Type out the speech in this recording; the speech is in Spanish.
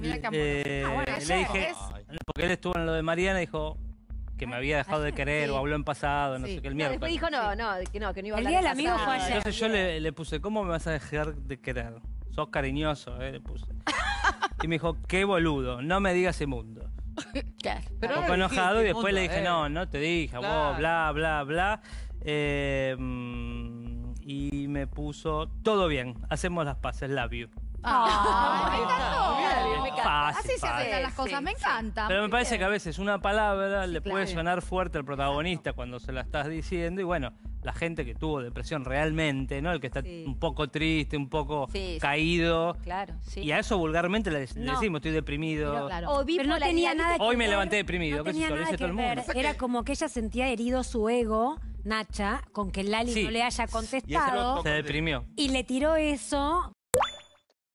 le eh, ah, dije, porque él estuvo en lo de Mariana y dijo que me ah, había dejado de ah, querer o habló en pasado, no sé qué, el miércoles. después dijo, no, no, que no, que no iba a hablar El amigo fue ayer. Entonces yo le, puse, ¿cómo me vas a dejar de querer? Sos cariñoso, eh, le puse. y me dijo, qué boludo, no me digas ese mundo Pero un enojado y después le dije, eh. no, no te dije, vos, bla, bla, bla. Eh, mm, y me puso, todo bien, hacemos las paces, love you. Así se las cosas, me encanta. Pero me parece que a veces una palabra le puede sonar fuerte al protagonista cuando se la estás diciendo y bueno, la gente que tuvo depresión realmente, ¿no? El que está un poco triste, un poco caído. Claro, Y a eso vulgarmente le, decimos, estoy deprimido. Hoy me levanté deprimido, el Era como que ella sentía herido su ego, Nacha, con que Lali no le haya contestado. Se deprimió. Y le tiró eso